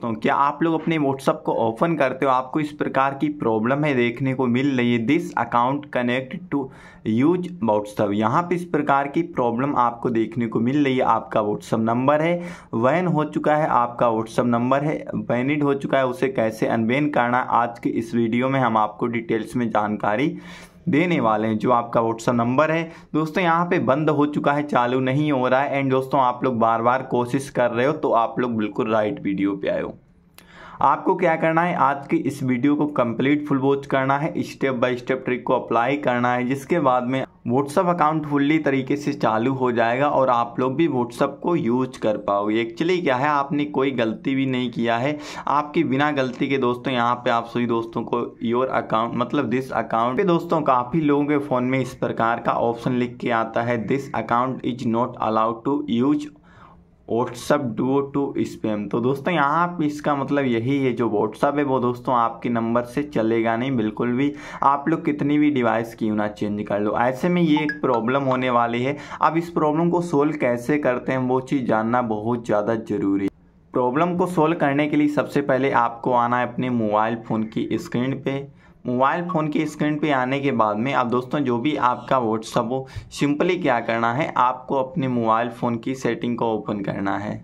दोस्तों क्या आप लोग अपने व्हाट्सअप को ओपन करते हो आपको इस प्रकार की प्रॉब्लम है देखने को मिल रही है this account connect to use WhatsApp यहाँ पे इस प्रकार की प्रॉब्लम आपको देखने को मिल रही है आपका व्हाट्सअप नंबर है वैन हो चुका है आपका व्हाट्सअप नंबर है वैनिड हो चुका है उसे कैसे अनबेन करना आज के इस वीडियो में हम आपको डिटेल्स में जानकारी देने वाले हैं जो आपका व्हाट्सअप नंबर है दोस्तों यहाँ पे बंद हो चुका है चालू नहीं हो रहा है एंड दोस्तों आप लोग बार बार कोशिश कर रहे हो तो आप लोग बिल्कुल राइट वीडियो पे आए हो आपको क्या करना है आज की इस वीडियो को कंप्लीट फुल वॉच करना है स्टेप बाय स्टेप ट्रिक को अप्लाई करना है जिसके बाद में व्हाट्सअप अकाउंट फुल्ली तरीके से चालू हो जाएगा और आप लोग भी व्हाट्सअप को यूज़ कर पाओगे एक्चुअली क्या है आपने कोई गलती भी नहीं किया है आपकी बिना गलती के दोस्तों यहाँ पे आप सभी दोस्तों को योर अकाउंट मतलब दिस अकाउंट पे दोस्तों काफ़ी लोगों के फ़ोन में इस प्रकार का ऑप्शन लिख के आता है this account is not allowed to use WhatsApp due to spam तो दोस्तों यहाँ पे इसका मतलब यही है जो व्हाट्सअप है वो दोस्तों आपके नंबर से चलेगा नहीं बिल्कुल भी आप लोग कितनी भी डिवाइस क्यों ना चेंज कर लो ऐसे में ये एक प्रॉब्लम होने वाली है अब इस प्रॉब्लम को सोल्व कैसे करते हैं वो चीज़ जानना बहुत ज़्यादा ज़रूरी है प्रॉब्लम को सोल्व करने के लिए सबसे पहले आपको आना है अपने मोबाइल फ़ोन की स्क्रीन पे मोबाइल फ़ोन की स्क्रीन पे आने के बाद में अब दोस्तों जो भी आपका व्हाट्सअप हो सिंपली क्या करना है आपको अपने मोबाइल फ़ोन की सेटिंग को ओपन करना है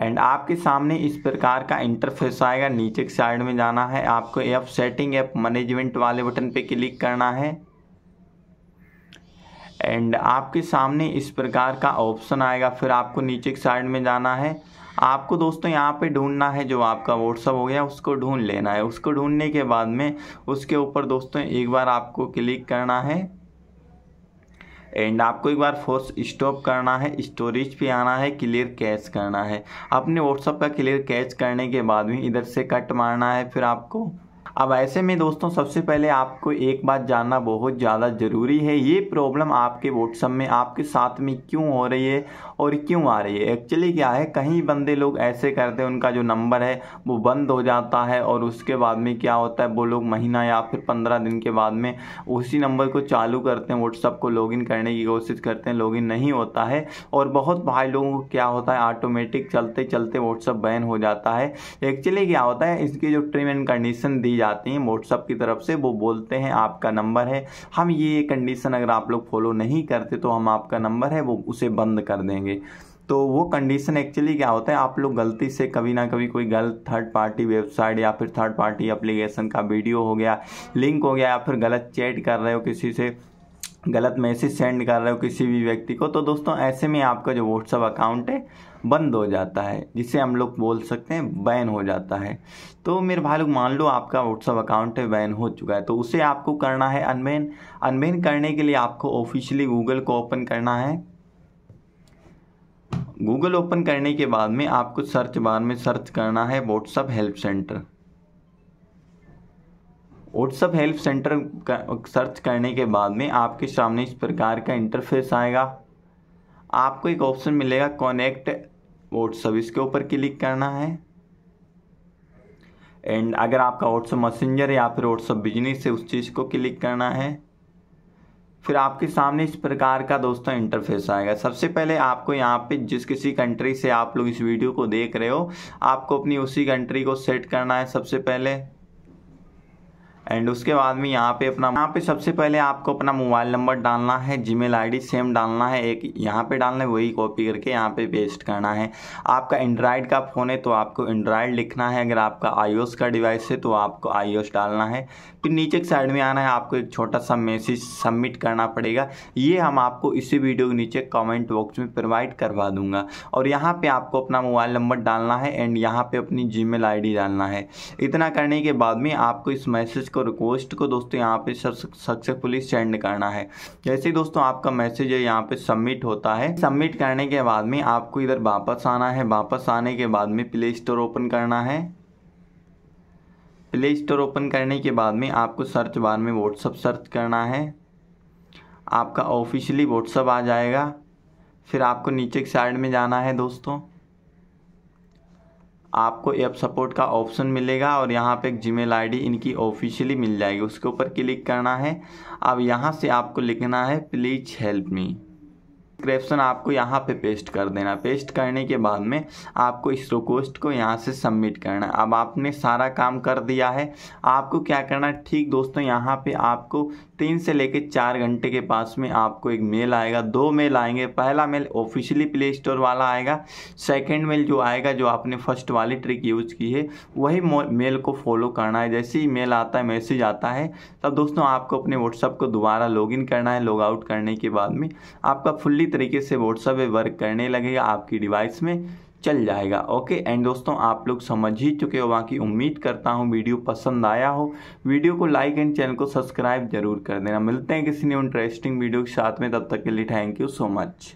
एंड आपके सामने इस प्रकार का इंटरफेस आएगा नीचे के साइड में जाना है आपको ऐप सेटिंग ऐप मैनेजमेंट वाले बटन पे क्लिक करना है एंड आपके सामने इस प्रकार का ऑप्शन आएगा फिर आपको नीचे के साइड में जाना है आपको दोस्तों यहाँ पे ढूंढना है जो आपका व्हाट्सअप हो गया उसको ढूंढ लेना है उसको ढूंढने के बाद में उसके ऊपर दोस्तों एक बार आपको क्लिक करना है एंड आपको एक बार फोर्स स्टॉप करना है स्टोरेज पे आना है क्लियर कैच करना है अपने व्हाट्सअप का क्लियर कैच करने के बाद में इधर से कट मारना है फिर आपको अब ऐसे में दोस्तों सबसे पहले आपको एक बात जानना बहुत ज़्यादा ज़रूरी है ये प्रॉब्लम आपके व्हाट्सअप में आपके साथ में क्यों हो रही है और क्यों आ रही है एक्चुअली क्या है कहीं बंदे लोग ऐसे करते हैं उनका जो नंबर है वो बंद हो जाता है और उसके बाद में क्या होता है वो लोग महीना या फिर पंद्रह दिन के बाद में उसी नंबर को चालू करते हैं व्हाट्सअप को लॉगिन करने की कोशिश करते हैं लॉगिन नहीं होता है और बहुत भाई लोगों को क्या होता है ऑटोमेटिक चलते चलते व्हाट्सअप बैन हो जाता है एक्चुअली क्या होता है इसकी जो टर्म एंड कंडीशन दी जाती आते हैं व्हाट्सअप की तरफ से वो बोलते हैं आपका नंबर है हम ये कंडीशन अगर आप लोग फॉलो नहीं करते तो हम आपका नंबर है वो उसे बंद कर देंगे तो वो कंडीशन एक्चुअली क्या होता है आप लोग गलती से कभी ना कभी कोई गलत थर्ड पार्टी वेबसाइट या फिर थर्ड पार्टी एप्लीकेशन का वीडियो हो गया लिंक हो गया या फिर गलत चैट कर रहे हो किसी से गलत मैसेज सेंड कर रहे हो किसी भी व्यक्ति को तो दोस्तों ऐसे में आपका जो व्हाट्सअप अकाउंट है बंद हो जाता है जिसे हम लोग बोल सकते हैं बैन हो जाता है तो मेरे भाई लोग मान लो आपका व्हाट्सअप अकाउंट है बैन हो चुका है तो उसे आपको करना है अनबैन अनबैन करने के लिए आपको ऑफिशियली गूगल को ओपन करना है गूगल ओपन करने के बाद में आपको सर्च बार में सर्च करना है WhatsApp help centre WhatsApp help centre search करने के बाद में आपके सामने इस प्रकार का इंटरफेस आएगा आपको एक ऑप्शन मिलेगा कनेक्ट व्हाट्सअप इसके ऊपर क्लिक करना है एंड अगर आपका व्हाट्सअप मैसेंजर या फिर व्हाट्सअप बिजनेस है उस चीज़ को क्लिक करना है फिर आपके सामने इस प्रकार का दोस्तों इंटरफेस आएगा सबसे पहले आपको यहाँ पे जिस किसी कंट्री से आप लोग इस वीडियो को देख रहे हो आपको अपनी उसी कंट्री को सेट करना है सबसे पहले एंड उसके बाद में यहाँ पे अपना यहाँ पे सबसे पहले आपको अपना मोबाइल नंबर डालना है जीमेल आईडी सेम डालना है एक यहाँ पे डालना है वही कॉपी करके यहाँ पे पेस्ट करना है आपका एंड्राइड का फ़ोन है तो आपको एंड्राइड लिखना है अगर आपका आईओएस का डिवाइस है तो आपको आईओएस डालना है फिर नीचे के साइड में आना है आपको एक छोटा सा मैसेज सबमिट करना पड़ेगा ये हम आपको इसी वीडियो के नीचे कॉमेंट बॉक्स में प्रोवाइड करवा दूंगा और यहाँ पर आपको अपना मोबाइल नंबर डालना है एंड यहाँ पर अपनी जी मेल डालना है इतना करने के बाद में आपको इस मैसेज को रिक्वेस्ट को दोस्तों यहाँ पे सक्सेसफुली सेंड करना है जैसे ही दोस्तों आपका मैसेज है यहाँ पे सबमिट होता है सबमिट करने के बाद में आपको इधर वापस आना है वापस आने के बाद में प्ले स्टोर ओपन करना है प्ले स्टोर ओपन करने के बाद में आपको सर्च बार में व्हाट्सअप सर्च करना है आपका ऑफिशियली व्हाट्सअप आ जाएगा फिर आपको नीचे के साइड में जाना है दोस्तों आपको ऐप सपोर्ट का ऑप्शन मिलेगा और यहाँ पे जीमेल आईडी इनकी ऑफिशियली मिल जाएगी उसके ऊपर क्लिक करना है अब यहाँ से आपको लिखना है प्लीज़ हेल्प मी डिस्क्रिप्शन आपको यहाँ पे पेस्ट कर देना पेस्ट करने के बाद में आपको इस रिक्वेस्ट को यहाँ से सबमिट करना अब आपने सारा काम कर दिया है आपको क्या करना है ठीक दोस्तों यहाँ पे आपको तीन से लेकर चार घंटे के पास में आपको एक मेल आएगा दो मेल आएंगे पहला मेल ऑफिशियली प्ले स्टोर वाला आएगा सेकेंड मेल जो आएगा जो आपने फर्स्ट वाली ट्रिक यूज की है वही मेल को फॉलो करना है जैसे ही मेल आता है मैसेज आता है तब दोस्तों आपको अपने व्हाट्सअप को दोबारा इन करना है लॉग आउट करने के बाद में आपका फुल्ली इजीली तरीके से व्हाट्सअप पे वर्क करने लगेगा आपकी डिवाइस में चल जाएगा ओके एंड दोस्तों आप लोग समझ ही चुके हो बाकी उम्मीद करता हूँ वीडियो पसंद आया हो वीडियो को लाइक एंड चैनल को सब्सक्राइब जरूर कर देना मिलते हैं किसी न्यू इंटरेस्टिंग वीडियो के साथ में तब तक के लिए थैंक यू सो मच